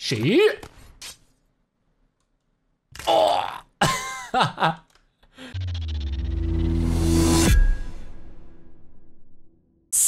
谁？哦，哈哈。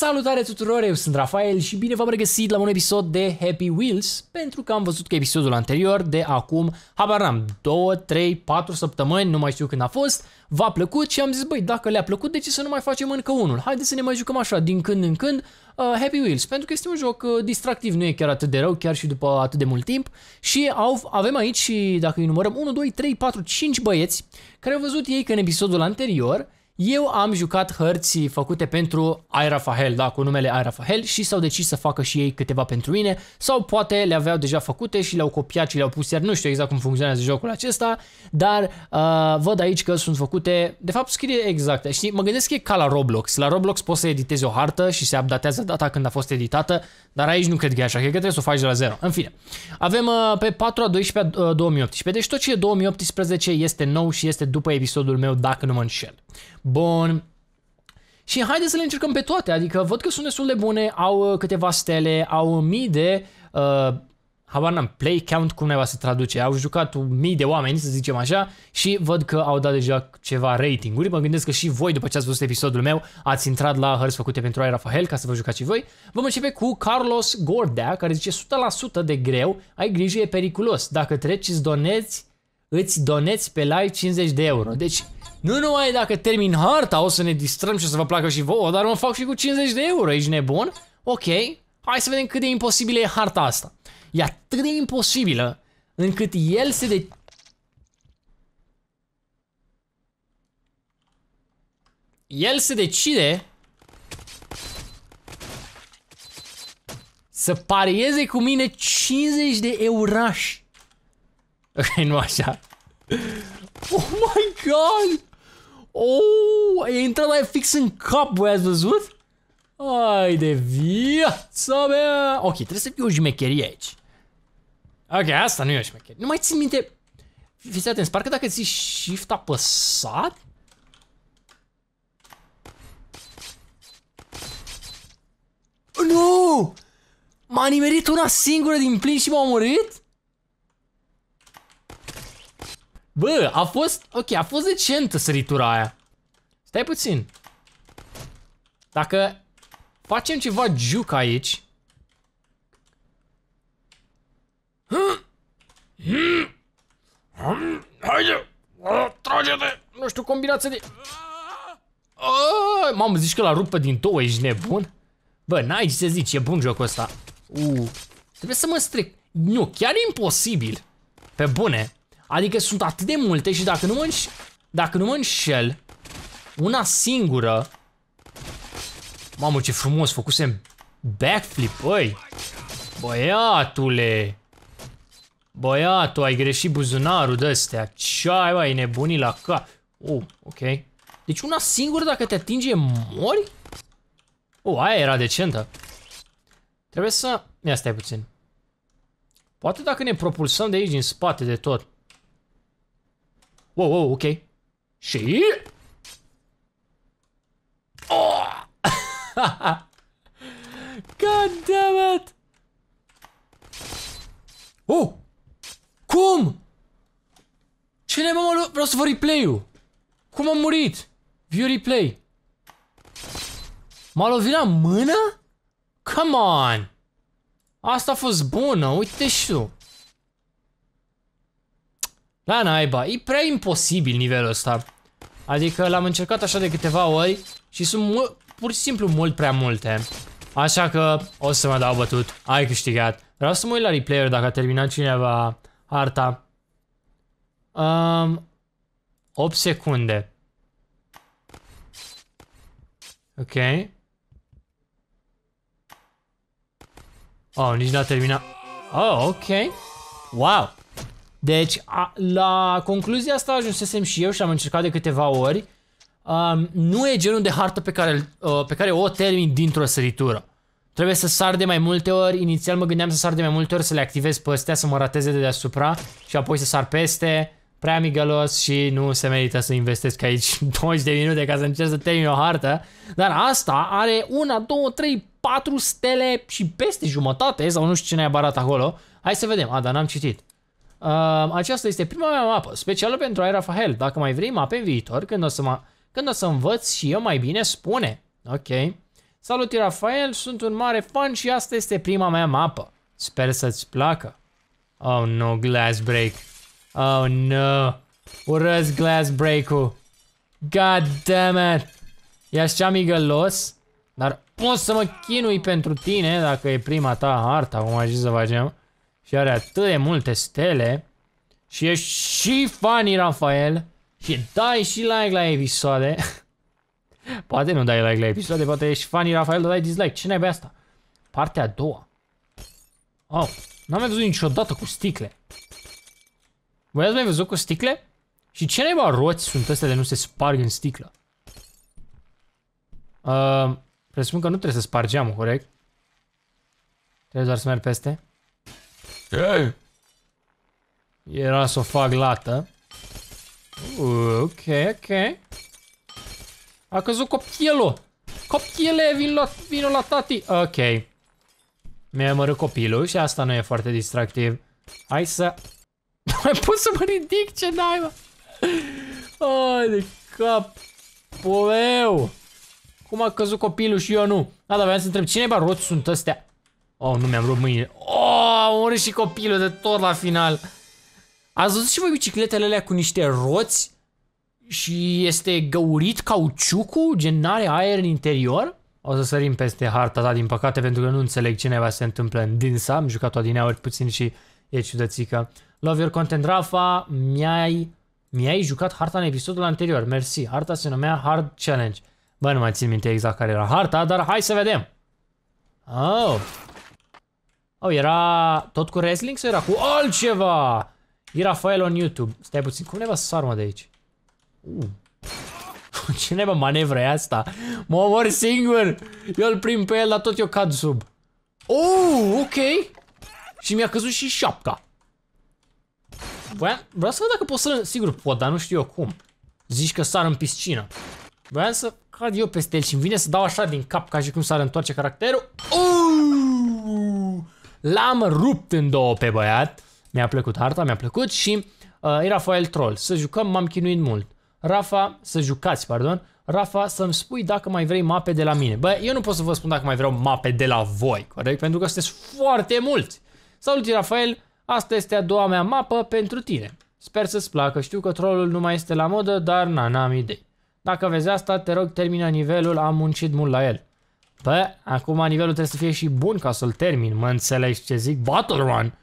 Salutare tuturor, eu sunt Rafael și bine v-am regăsit la un episod de Happy Wheels pentru că am văzut că episodul anterior de acum, habar n-am, 2, 3, 4 săptămâni, nu mai știu când a fost, v-a plăcut și am zis băi, dacă le-a plăcut, de ce să nu mai facem încă unul? Haideți să ne mai jucăm așa, din când în când, uh, Happy Wheels, pentru că este un joc uh, distractiv, nu e chiar atât de rău, chiar și după atât de mult timp și au, avem aici, dacă îi numărăm, 1, 2, 3, 4, 5 băieți care au văzut ei că în episodul anterior eu am jucat hărți făcute pentru Aira Fahel, da, cu numele Aira Fahel și s-au decis să facă și ei câteva pentru mine sau poate le aveau deja făcute și le-au copiat și le-au pus iar nu știu exact cum funcționează jocul acesta, dar uh, văd aici că sunt făcute, de fapt scrie exact, știi, mă gândesc că e ca la Roblox, la Roblox poți să editezi o hartă și se updatează data când a fost editată, dar aici nu cred că e așa, cred că trebuie să o faci de la zero. În fine, avem uh, pe 4 a 12 a 2018, deci tot ce e 2018 este nou și este după episodul meu, dacă nu mă înșel. Bun. Și haideți să le încercăm pe toate, adică văd că sunt destul de bune, au uh, câteva stele, au mii de, uh, habar n-am, play count, cum neva se traduce, au jucat mii de oameni, să zicem așa, și văd că au dat deja ceva ratinguri, mă gândesc că și voi, după ce ați văzut episodul meu, ați intrat la hărți făcute pentru Aira Fahel, ca să vă jucați și voi. Vom începe cu Carlos Gordea, care zice 100% de greu, ai grijă, e periculos, dacă treci, îți donezi, îți doneți pe live 50 de euro. Deci, nu numai dacă termin harta o să ne distrăm și o să vă placă și vouă, dar mă fac și cu 50 de euro, ești nebun? Ok, hai să vedem cât de imposibilă e harta asta. E atât de imposibilă încât el se de... El se decide să parieze cu mine 50 de eurași. Ok, nu așa. Oh my god! Oh, entra lá e fixa um copo, as with? Ai, devia, mea! Ok, trebuie să me queria. jmecherie aici. Ok, asta ah, nu e o șmecherie. Nu é mai țin minte... Fiți atenți, parcă dacă ții shift apăsat... Oh, nu! M-a nimerit una singură din plin și m-a omorât? Bă, a fost... Ok, a fost decentă săritura aia. Stai puțin. Dacă facem ceva juc aici... Haide! Trage-te! Nu știu, combinația de... Mamă, zici că l-a rupt pe din două, ești nebun? Bă, n-ai ce să zici, e bun jocul ăsta. Uh, trebuie să mă stric. Nu, chiar e imposibil. Pe bune. Adică sunt atât de multe și dacă nu mă, înș dacă nu mă înșel, una singură... Mamă, ce frumos, făcusem backflip, băi! Băiatule! Băiatul, ai greșit buzunarul de-astea. Ce ai, băi, nebunii la cap. Oh, ok. Deci una singură dacă te atinge, mori? Oh, aia era decentă. Trebuie să... Ia stai puțin. Poate dacă ne propulsăm de aici din spate de tot. Wow, wow, ok. Și... Oh! God damn it! Oh! Cum? Ce mă lu- Vreau să vă replay-ul! Cum am murit? View replay. M-a lovit la mână? Come on! Asta a fost bună, uite și tu. La da, naiba, e prea imposibil nivelul ăsta. Adică l-am încercat așa de câteva ori și sunt pur și simplu mult prea multe. Așa că o să mă dau bătut, ai câștigat. Vreau să mă uit la replayer dacă a terminat cineva harta. Um, 8 secunde. Ok. Oh, nici n-a terminat. Oh, ok. Wow. Deci, a, la concluzia asta ajunsesem și eu și am încercat de câteva ori. Um, nu e genul de hartă pe care, uh, pe care o termin dintr-o săritură. Trebuie să sar de mai multe ori. Inițial mă gândeam să sar de mai multe ori, să le activez pe astea, să mă rateze de deasupra și apoi să sar peste. Prea migălos și nu se merită să investesc aici 20 de minute ca să încerc să termin o hartă. Dar asta are una, două, trei, patru stele și peste jumătate sau nu știu ce ne-a barat acolo. Hai să vedem. A, dar n-am citit aceasta este prima mea mapă, specială pentru Aira Fahel. Dacă mai vrei mape în viitor, când o să, mă, când o să învăț și eu mai bine, spune. Ok. Salut, Rafael, sunt un mare fan și asta este prima mea mapă. Sper să-ți placă. Oh no, glass break. Oh no. Urăsc glass break-ul. God damn it. Ești cea migălos, dar pot să mă chinui pentru tine dacă e prima ta harta, cum ai zis să facem și are atât de multe stele și e și fanii Rafael și dai și like la episoade. poate nu dai like la episoade, poate ești fanii Rafael, dar dai dislike. Ce n-ai asta? Partea a doua. Oh, n-am mai văzut niciodată cu sticle. Voi ați mai văzut cu sticle? Și ce n-ai roți sunt astea de nu se sparg în sticlă? Uh, presupun că nu trebuie să spargeam, corect? Trebuie doar să merg peste. Ok. Era să o fac lată. Uh, ok, ok. A căzut copilul. Copile, vin la, vino la tati. Ok. Mi-a mărât copilul și asta nu e foarte distractiv. Hai să... Mai pot să mă ridic, ce mă? Oh, de cap. Poleu. Cum a căzut copilul și eu nu? Da, dar vreau să întreb, cine barroți sunt astea? Oh, nu mi-am rupt mâinile a omorât și copilul de tot la final. Ați văzut și voi bicicletele alea cu niște roți? Și este găurit cauciucul? Gen are aer în interior? O să sărim peste harta ta, din păcate, pentru că nu înțeleg cineva se întâmplă în dinsa. Am jucat-o din ori puțin și e ciudățică. Love your content, Rafa. Mi-ai mi-ai jucat harta în episodul anterior. Mersi. Harta se numea Hard Challenge. Bă, nu mai țin minte exact care era harta, dar hai să vedem. Oh. Oh, era tot cu wrestling sau era cu altceva? Era file on YouTube. Stai puțin, cum neva să sar mă de aici? Uh. Ce neva manevră e asta? Mă omor singur! Eu îl prim pe el, dar tot eu cad sub. Oh, ok! Și mi-a căzut și șapca. Voiam, vreau să văd dacă pot să... Sigur pot, dar nu știu eu cum. Zici că sar în piscină. Vreau să cad eu peste el și vine să dau așa din cap ca și cum s-ar întoarce caracterul. Uh! L-am rupt în două pe băiat. Mi-a plăcut harta, mi-a plăcut și uh, era foil troll. Să jucăm, m-am chinuit mult. Rafa, să jucați, pardon. Rafa, să-mi spui dacă mai vrei mape de la mine. Bă, eu nu pot să vă spun dacă mai vreau mape de la voi, corect? Pentru că sunteți foarte mulți. Salut, Rafael! Asta este a doua mea mapă pentru tine. Sper să-ți placă, știu că trollul nu mai este la modă, dar na, n-am idei. Dacă vezi asta, te rog, termină nivelul, am muncit mult la el. Bă, acum nivelul trebuie să fie și bun ca să-l termin, mă înțelegi ce zic? Battle Run!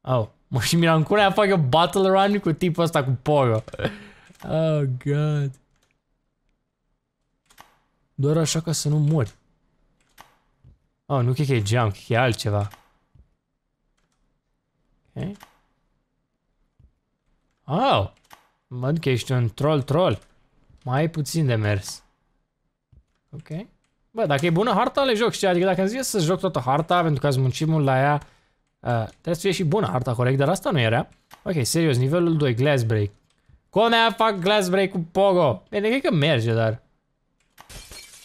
Oh, mă și miram curea facă Battle Run cu tipul ăsta cu Pogo. Oh, God. Doar așa ca să nu mori. Oh, nu cred că e jump, cred că e altceva. Ok. Oh! Văd că ești un troll-troll. Mai ai puțin de mers. Ok. Bă, dacă e bună harta, le joc, știi? Adică dacă îmi zice să joc toată harta, pentru că ați muncit mult la ea, uh, trebuie să fie și bună harta, corect, dar asta nu era. Ok, serios, nivelul 2, glass break. Cum ne fac glass break cu Pogo? Bine, cred că merge, dar...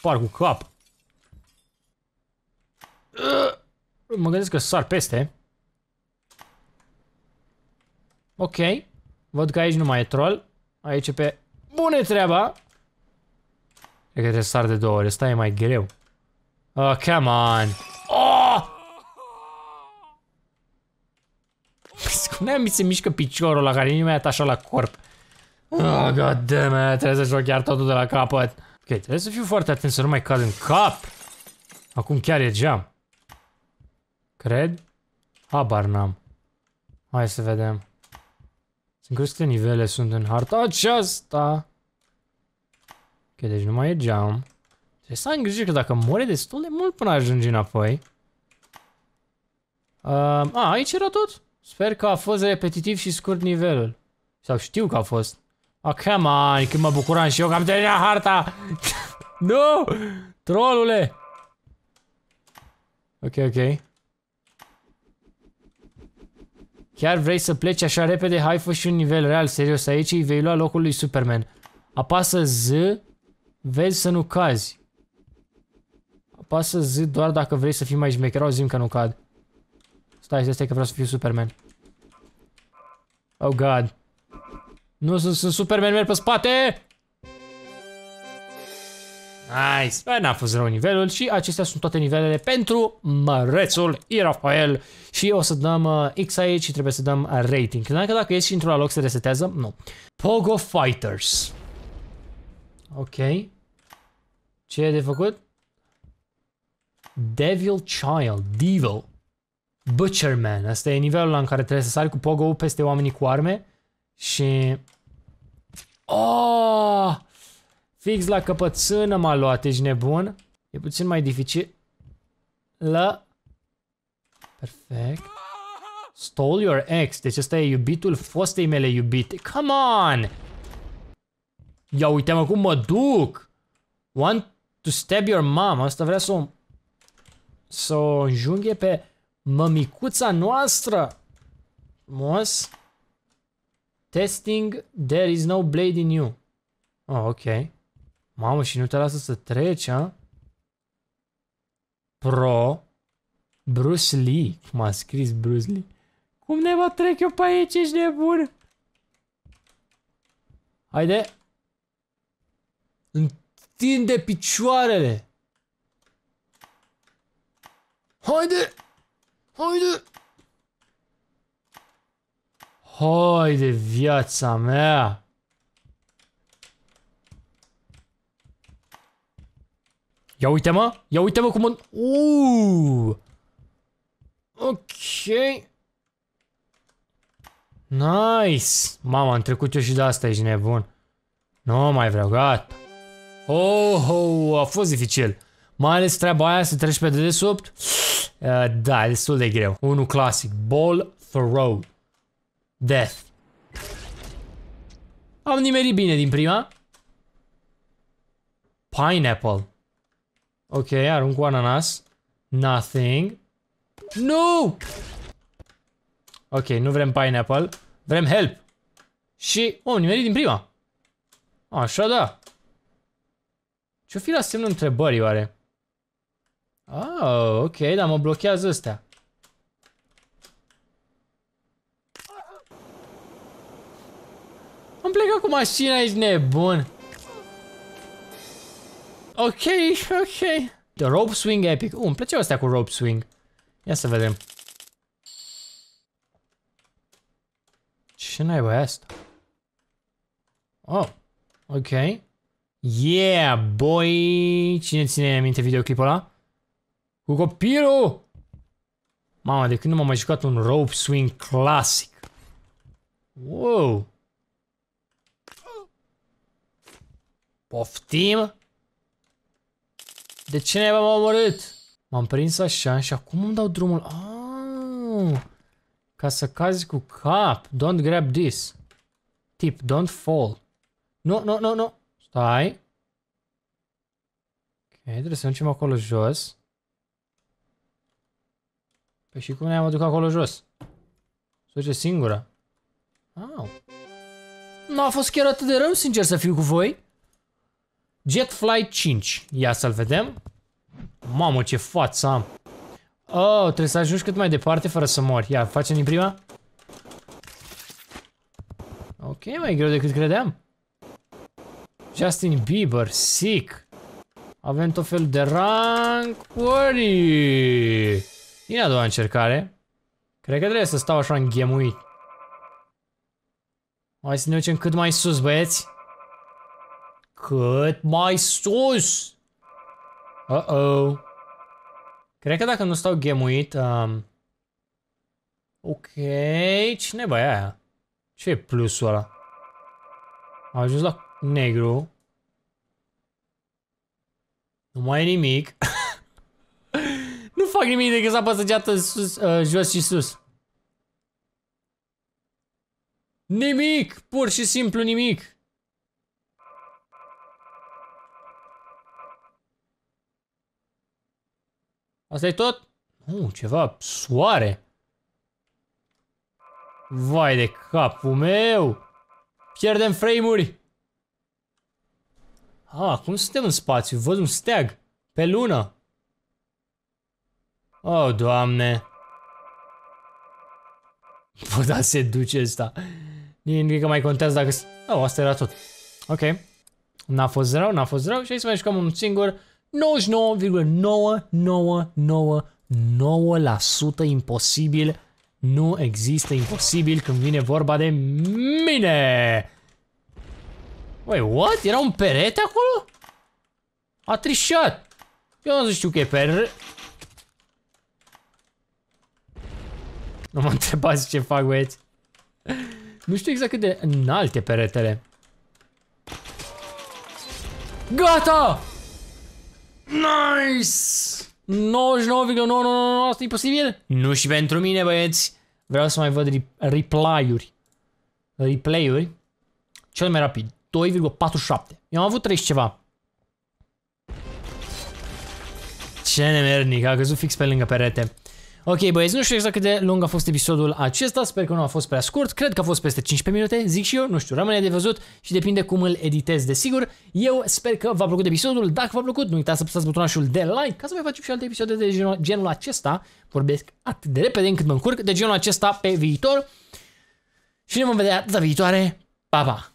Par cu cap. Uh, mă gândesc că sar peste. Ok. Văd că aici nu mai e troll. Aici e pe... Bună treaba! E că trebuie să sar de două ori. Asta e mai greu. Oh, come on! Oh! Ah! Spuneam mi se mișcă piciorul la care nu mai atașat la corp. Oh, god damn it. Trebuie să joc chiar totul de la capăt. Ok, trebuie să fiu foarte atent să nu mai cad în cap. Acum chiar e geam. Cred? Habar n-am. Hai să vedem. Sunt câte nivele sunt în harta aceasta? Ok, deci nu mai e geam. Trebuie să am grijă că dacă moare destul de mult până ajunge înapoi. Uh, a, aici era tot. Sper că a fost repetitiv și scurt nivelul. Sau știu că a fost. oh, come on, când mă bucuram și eu că am terminat harta. nu! Trolule! Ok, ok. Chiar vrei să pleci așa repede? Hai fă și un nivel real, serios. Aici îi vei lua locul lui Superman. Apasă Z Vezi să nu cazi. Apasă Z doar dacă vrei să fii mai șmecherau, zim că nu cad. Stai, stai, stai că vreau să fiu Superman. Oh god. Nu, sunt, sunt Superman, merg pe spate! Nice! Bă, păi, n-a fost rău nivelul și acestea sunt toate nivelele pentru mărețul Irafael și o să dăm uh, X aici și trebuie să dăm rating. Dacă dacă ieși într-un loc se resetează, nu. Pogo Fighters. Ok. Ce e de făcut? Devil Child. Devil. Butcherman. Asta e nivelul în care trebuie să sari cu pogo peste oamenii cu arme. Și... Oh! Fix la căpățână m-a luat, ești nebun. E puțin mai dificil. La... Perfect. Stole your ex. Deci asta e iubitul fostei mele iubite. Come on! Ia uite mă cum mă duc! Want to stab your mom. Asta vrea să o... Să o înjunghe pe mămicuța noastră. Frumos. Testing, there is no blade in you. Oh, ok. Mamă, și nu te lasă să treci, a? Pro Bruce Lee. Cum a scris Bruce Lee. Cum ne va trec eu pe aici, ești nebun? Haide, Întinde picioarele! Haide! Haide! Haide viața mea! Ia uite mă! Ia uite mă cum în... Uuu! Ok! Nice! Mama, am trecut eu și de asta, ești nebun. Nu mai vreau, gata. Oh, oh, a fost dificil. Mai ales treaba aia să treci pe dedesubt. Uh, da, e destul de greu. Unul clasic. Ball throw. Death. Am nimerit bine din prima. Pineapple. Ok, arunc cu ananas. Nothing. Nu! Ok, nu vrem pineapple. Vrem help. Și, oh, nimerit din prima. Așa da. Ce-o fi la semnul întrebării, oare? Ah, ok, dar mă blochează ăstea. Am plecat cu mașina, ești nebun. Ok, ok. The rope swing epic. Uh, îmi place astea cu rope swing. Ia să vedem. Ce naiba e asta? Oh, ok. Yeah, boy! Cine ține minte videoclipul ăla? Cu copilul! Mamă, de când nu m-am mai jucat un rope swing clasic. Wow! Poftim? De ce ne am omorât? M-am prins așa și acum îmi dau drumul. Oh, ca să cazi cu cap. Don't grab this. Tip, don't fall. Nu, no, nu, no, nu, no, nu. Stai. Ok, trebuie să mergem acolo jos. Păi și cum ne-am aduc acolo jos? Să duce singura. Au. Nu a fost chiar atât de rău, sincer să fiu cu voi. Jetfly 5. Ia să-l vedem. Mamă, ce față am. Oh, trebuie să ajungi cât mai departe fără să mori. Ia, facem din prima. Ok, mai greu decât credeam. Justin Bieber, sick! Avem tot fel de rank worry. Din a doua încercare. Cred că trebuie să stau așa înghemuit. Hai să ne ducem cât mai sus, băieți. Cât mai sus! Uh-oh. Cred că dacă nu stau gemuit... Um... Ok, cine băia aia? Ce e plusul ăla? Am ajuns la negru. Nu mai e nimic. nu fac nimic decât să apăs geată sus, uh, jos și sus. Nimic! Pur și simplu nimic! asta e tot? Nu, uh, ceva, soare. Vai de capul meu! Pierdem frame-uri! Ah, cum suntem în spațiu? Văd un steag. Pe lună. Oh, doamne. Bă, da, se duce asta. Nimic că mai contează dacă... Oh, asta era tot. Ok. N-a fost rău, n-a fost rău. Și hai să mai jucăm un singur 99,9999% imposibil. Nu există imposibil când vine vorba de mine. Wait, what? Era un perete acolo? A trișat! Eu nu știu că e perete. Nu mă întrebați ce fac, băieți. Nu știu exact cât de înalte peretele. Gata! Nice! nu, nu, nu, nu, asta e posibil? Nu și pentru mine, băieți. Vreau să mai văd re replay-uri. Replay-uri. Cel mai rapid. 2,47. Eu am avut 30 ceva. Ce nemernic, a căzut fix pe lângă perete. Ok, băieți, nu știu exact cât de lung a fost episodul acesta, sper că nu a fost prea scurt, cred că a fost peste 15 minute, zic și eu, nu știu, rămâne de văzut și depinde cum îl editez, desigur. Eu sper că v-a plăcut episodul, dacă v-a plăcut, nu uitați să apăsați butonul de like, ca să mai facem și alte episoade de genul, genul acesta, vorbesc atât de repede încât mă încurc, de genul acesta pe viitor. Și ne vom vedea data viitoare, pa, pa!